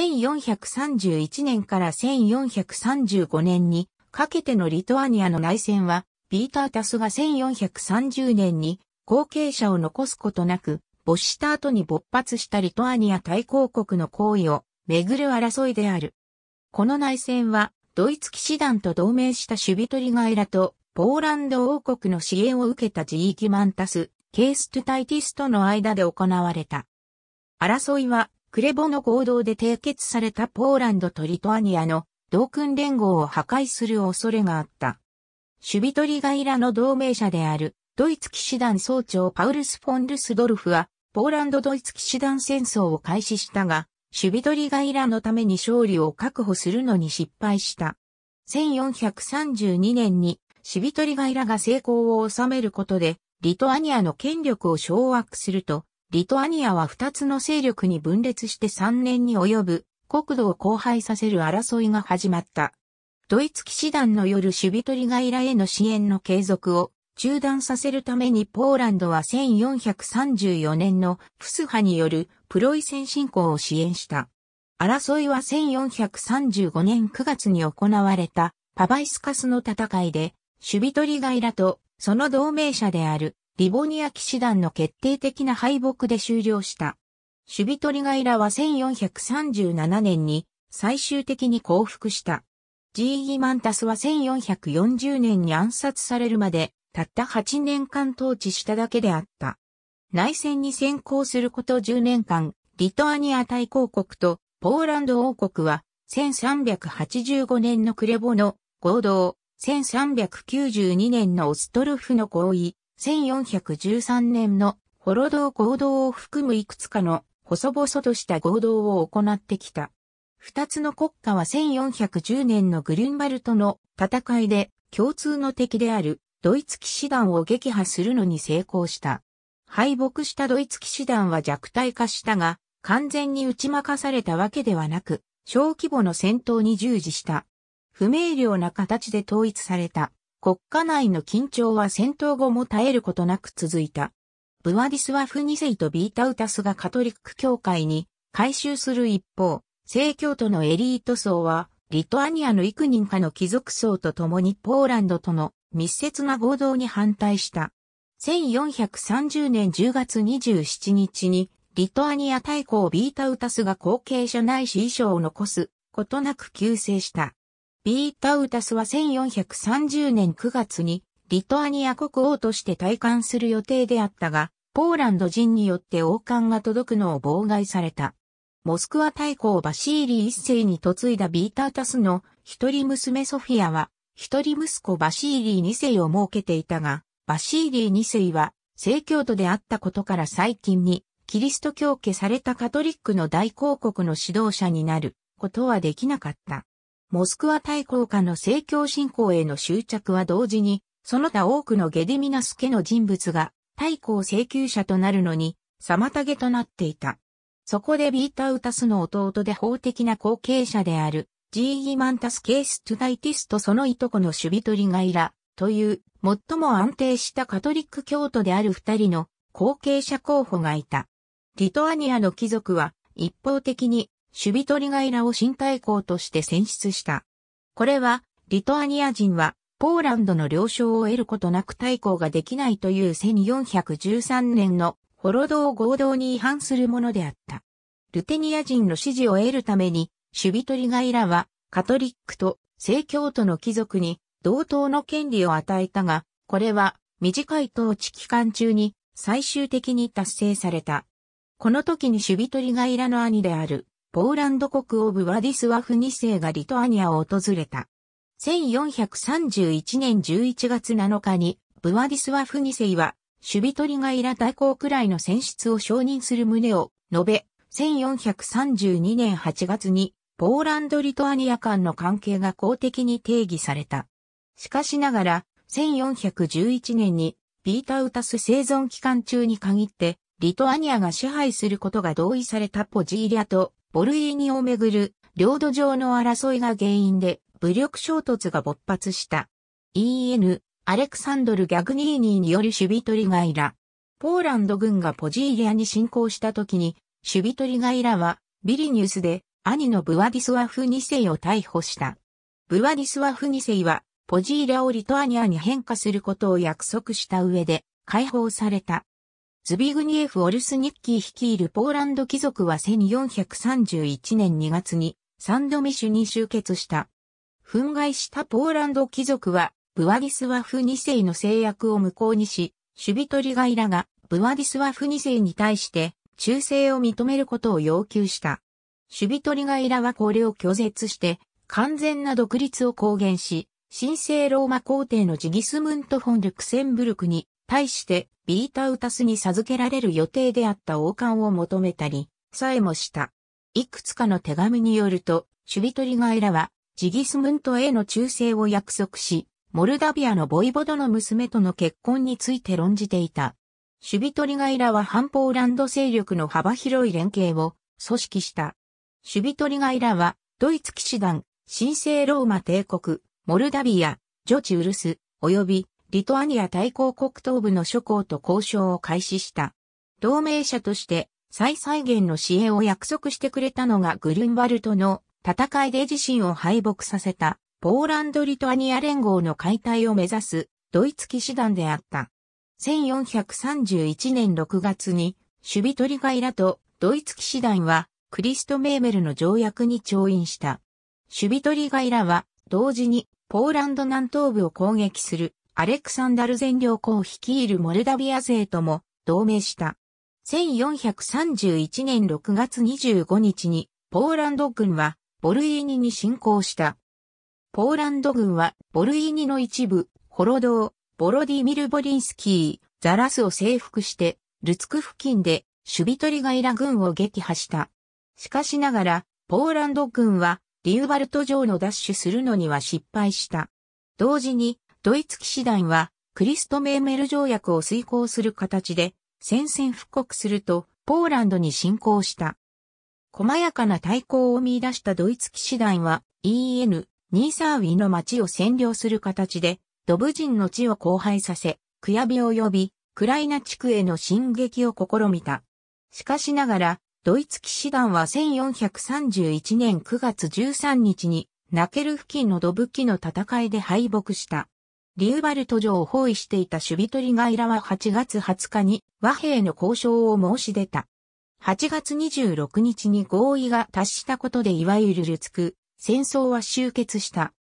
1431年から1435年にかけてのリトアニアの内戦は、ピーター・タスが1430年に後継者を残すことなく、没した後に勃発したリトアニア大公国の行為をめぐる争いである。この内戦は、ドイツ騎士団と同盟したシュビトリガイラと、ポーランド王国の支援を受けたジーキマンタス、ケーストゥタイティスとの間で行われた。争いは、クレボの合同で締結されたポーランドとリトアニアの同訓連合を破壊する恐れがあった。シ備ビトリガイラの同盟者であるドイツ騎士団総長パウルス・フォン・ルスドルフは、ポーランド・ドイツ騎士団戦争を開始したが、シ備ビトリガイラのために勝利を確保するのに失敗した。1432年にシ備ビトリガイラが成功を収めることで、リトアニアの権力を掌握すると、リトアニアは2つの勢力に分裂して3年に及ぶ国土を荒廃させる争いが始まった。ドイツ騎士団の夜守備取り外らへの支援の継続を中断させるためにポーランドは1434年のプスハによるプロイセン侵攻を支援した。争いは1435年9月に行われたパバイスカスの戦いで、守備取り外らとその同盟者であるリボニア騎士団の決定的な敗北で終了した。シュビトリガイラは1437年に最終的に降伏した。ジーギマンタスは1440年に暗殺されるまで、たった8年間統治しただけであった。内戦に先行すること10年間、リトアニア大公国とポーランド王国は、1385年のクレボの合同、1392年のオストルフの合意、1413年のホロドー合同を含むいくつかの細々とした合同を行ってきた。二つの国家は1410年のグリュンバルトの戦いで共通の敵であるドイツ騎士団を撃破するのに成功した。敗北したドイツ騎士団は弱体化したが、完全に打ち負かされたわけではなく、小規模の戦闘に従事した。不明瞭な形で統一された。国家内の緊張は戦闘後も絶えることなく続いた。ブワディスはフニセイとビータウタスがカトリック教会に改修する一方、正教徒のエリート層は、リトアニアの幾人かの貴族層と共にポーランドとの密接な合同に反対した。1430年10月27日に、リトアニア大公ビータウタスが後継者ないし遺を残すことなく救世した。ビータウタスは1430年9月にリトアニア国王として退官する予定であったが、ポーランド人によって王冠が届くのを妨害された。モスクワ大公バシーリー一世に嫁いだビータウタスの一人娘ソフィアは、一人息子バシーリー二世を設けていたが、バシーリー二世は正教徒であったことから最近に、キリスト教家されたカトリックの大公国の指導者になることはできなかった。モスクワ対抗下の政教信仰への執着は同時に、その他多くのゲディミナス家の人物が、対抗請求者となるのに、妨げとなっていた。そこでビータウタスの弟で法的な後継者である、ジーギマンタス・ケース・トゥダイティスとそのいとこの守備取りがいら、という、最も安定したカトリック教徒である二人の後継者候補がいた。リトアニアの貴族は、一方的に守備取りガイラを新大公として選出した。これは、リトアニア人は、ポーランドの了承を得ることなく対抗ができないという1413年のホロドー合同に違反するものであった。ルテニア人の支持を得るために、シュビトリガイラは、カトリックと聖教徒の貴族に同等の権利を与えたが、これは短い統治期間中に最終的に達成された。この時にシュビトリガイラの兄であるポーランド国オブ・ワディスワフ2世がリトアニアを訪れた。1431年11月7日に、ブワディスワフ2世は、守備取りがイラ大公くらいの選出を承認する旨を述べ、1432年8月に、ポーランド・リトアニア間の関係が公的に定義された。しかしながら、1411年に、ピータウタス生存期間中に限って、リトアニアが支配することが同意されたポジーリアとボルイーニをめぐる領土上の争いが原因で武力衝突が勃発した。EN、アレクサンドル・ギャグニーニーによる守備取りガイラ。ポーランド軍がポジーリアに侵攻した時に、守備取りガイラはビリニュスで兄のブワディスワフ2世を逮捕した。ブワディスワフ2世はポジーリアをリトアニアに変化することを約束した上で解放された。ズビグニエフ・オルスニッキー率いるポーランド貴族は1431年2月にサンドミシュに集結した。憤慨したポーランド貴族は、ブワディスワフ2世の制約を無効にし、シュビトリガイらが、ブワディスワフ2世に対して、忠誠を認めることを要求した。シュビトリガイらはこれを拒絶して、完全な独立を公言し、神聖ローマ皇帝のジギスムント・フォン・ルクセンブルクに対してビータウタスに授けられる予定であった王冠を求めたり、さえもした。いくつかの手紙によると、シュビトリガエラは、ジギスムントへの忠誠を約束し、モルダビアのボイボドの娘との結婚について論じていた。シュビトリガイラは反ポーランド勢力の幅広い連携を組織した。シュビトリガイラは、ドイツ騎士団、神聖ローマ帝国、モルダビア、ジョチウルス、及びリトアニア大公国東部の諸侯と交渉を開始した。同盟者として、最再現の支援を約束してくれたのがグルンバルトの戦いで自身を敗北させた、ポーランド・リトアニア連合の解体を目指す、ドイツ騎士団であった。1431年6月に、シュビトリガイラとドイツ騎士団は、クリスト・メーメルの条約に調印した。シュビトリガイラは、同時に、ポーランド南東部を攻撃するアレクサンダル全領公率いるモルダビア勢とも同盟した。1431年6月25日にポーランド軍はボルイーニに侵攻した。ポーランド軍はボルイーニの一部、ホロドー、ボロディミル・ボリンスキー、ザラスを征服して、ルツク付近でシュビトリガイラ軍を撃破した。しかしながら、ポーランド軍はリューバルト城の奪取するのには失敗した。同時に、ドイツ騎士団は、クリストメーメル条約を遂行する形で、宣戦布告すると、ポーランドに侵攻した。細やかな対抗を見出したドイツ騎士団は、EN、ニーサーウィの町を占領する形で、ドブ人の地を荒廃させ、クヤビを呼び、クライナ地区への進撃を試みた。しかしながら、ドイツ騎士団は1431年9月13日に、ナケル付近のドブキの戦いで敗北した。リューバルト城を包囲していたシュビトリガイラは8月20日に和平の交渉を申し出た。8月26日に合意が達したことでいわゆるルツク、戦争は終結した。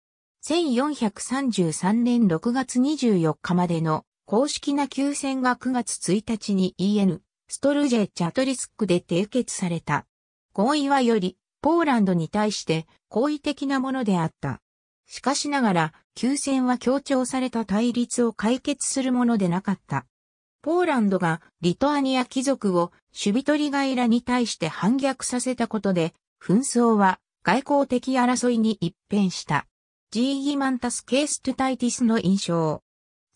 1433年6月24日までの公式な休戦が9月1日に EN、ストルジェ・チャトリスクで締結された。合意はより、ポーランドに対して好意的なものであった。しかしながら、休戦は強調された対立を解決するものでなかった。ポーランドがリトアニア貴族を守備取りガイラに対して反逆させたことで、紛争は外交的争いに一変した。ジーマンタス・ケース・トゥタイティスの印象。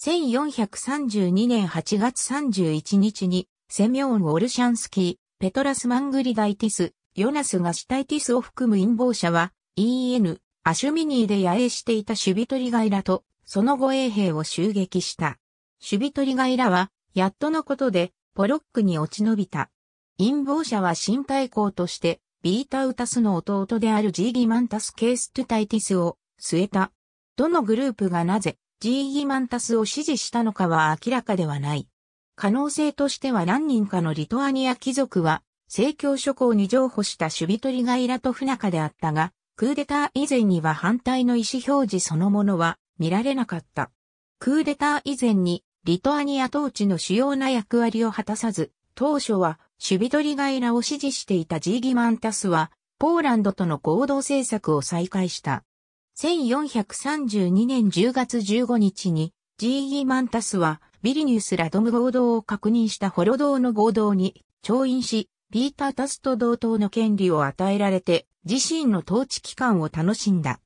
1432年8月31日に、セミオン・ウォルシャンスキー、ペトラス・マングリダイティス、ヨナス・ガシタイティスを含む陰謀者は、EN、アシュミニーで野営していたシュビトリガイラと、その護衛兵を襲撃した。シュビトリガイラは、やっとのことで、ポロックに落ち延びた。陰謀者は新大公として、ビータウタスの弟であるジーギマンタス・ケース・トゥタイティスを据えた。どのグループがなぜ、ジーギマンタスを支持したのかは明らかではない。可能性としては何人かのリトアニア貴族は、政教諸侯に譲歩したシュビトリガイラと不仲であったが、クーデター以前には反対の意思表示そのものは見られなかった。クーデター以前にリトアニア統治の主要な役割を果たさず、当初は守備取りリガイラを支持していたジーギマンタスは、ポーランドとの合同政策を再開した。1432年10月15日に、ジーギマンタスは、ビリニュスラドム合同を確認したホロドーの合同に、調印し、ピーター・タスと同等の権利を与えられて、自身の統治期間を楽しんだ。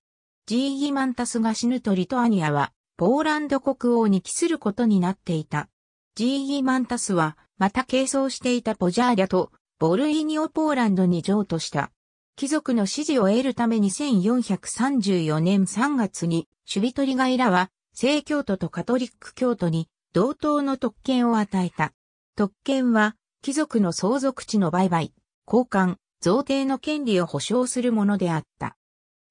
ジーギマンタスが死ぬとリトアニアは、ポーランド国王に帰することになっていた。ジーギマンタスは、また継承していたポジャーリャと、ボルイニオ・ポーランドに譲渡した。貴族の支持を得るために1434年3月に、シュビトリガイラは、正教徒とカトリック教徒に、同等の特権を与えた。特権は、貴族の相続地の売買、交換、贈呈の権利を保障するものであった。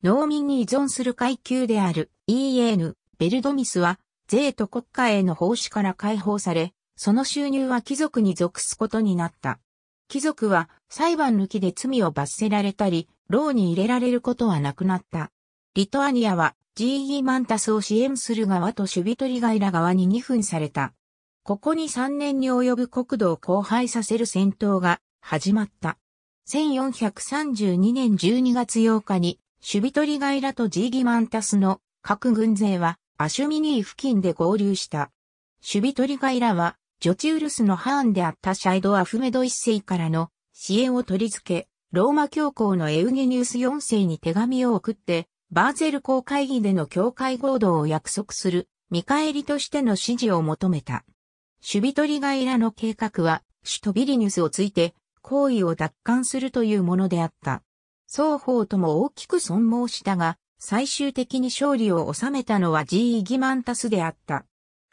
農民に依存する階級である EN、ベルドミスは、税と国家への奉仕から解放され、その収入は貴族に属すことになった。貴族は裁判抜きで罪を罰せられたり、牢に入れられることはなくなった。リトアニアは GE マンタスを支援する側とシュビトリガイラ側に2分された。ここに3年に及ぶ国土を荒廃させる戦闘が始まった。1432年12月8日に、シュビトリガイラとジーギマンタスの各軍勢はアシュミニー付近で合流した。シュビトリガイラは、ジョチウルスのハーンであったシャイド・アフメド一世からの支援を取り付け、ローマ教皇のエウゲニウス4世に手紙を送って、バーゼル公会議での教会合同を約束する見返りとしての指示を求めた。守備取りリガイラの計画は、首都ビリニュスをついて、行為を奪還するというものであった。双方とも大きく損耗したが、最終的に勝利を収めたのはジー・ギマンタスであった。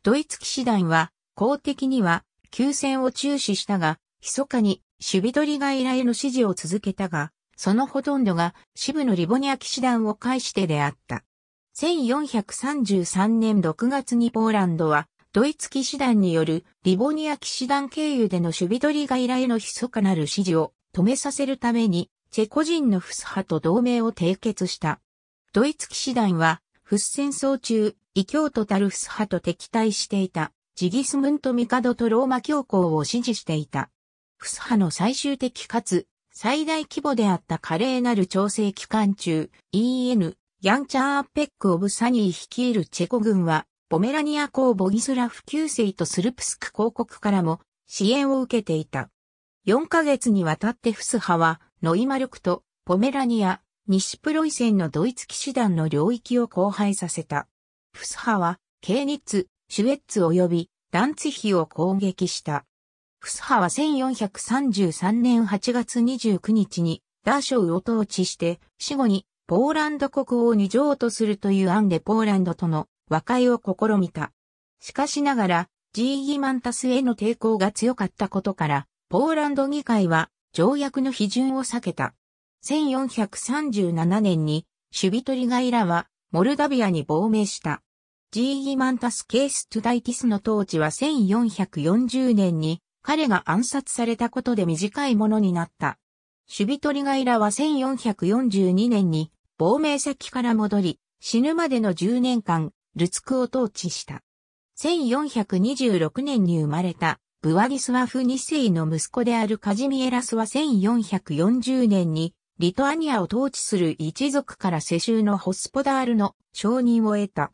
ドイツ騎士団は、公的には、休戦を中止したが、密かに、守備取りリガイラへの支持を続けたが、そのほとんどが、支部のリボニア騎士団を介してであった。1433年6月にポーランドは、ドイツ騎士団によるリボニア騎士団経由での守備取りが依頼の密かなる指示を止めさせるために、チェコ人のフス派と同盟を締結した。ドイツ騎士団は、フス戦争中、異教徒タルフス派と敵対していた、ジギスムント・ミカドとローマ教皇を支持していた。フス派の最終的かつ、最大規模であった華麗なる調整期間中、EN、ヤンチャー・アッペック・オブ・サニー率いるチェコ軍は、ポメラニア公ボギスラフ9世とスルプスク公国からも支援を受けていた。4ヶ月にわたってフスハは、ノイマクとポメラニア、西プロイセンのドイツ騎士団の領域を荒廃させた。フスハは、ケーニッツ、シュエッツ及びダンツヒを攻撃した。フスハは1433年8月29日にダーショウを統治して、死後にポーランド国王に譲渡するという案でポーランドとの和解を試みた。しかしながら、ジーギマンタスへの抵抗が強かったことから、ポーランド議会は条約の批准を避けた。1437年に、シュビトリガイらは、モルダビアに亡命した。ジーギマンタス・ケース・トゥダイティスの統治は1440年に、彼が暗殺されたことで短いものになった。シュビトリガイラは1442年に亡命先から戻り、死ぬまでの10年間、ルツクを統治した。1426年に生まれたブワディスワフ2世の息子であるカジミエラスは1440年にリトアニアを統治する一族から世襲のホスポダールの承認を得た。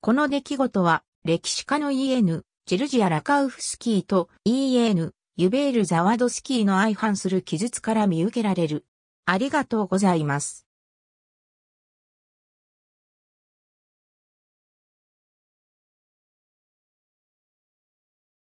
この出来事は歴史家の E.N. チェルジア・ラカウフスキーと E.N. ユベール・ザワドスキーの相反する記述から見受けられる。ありがとうございます。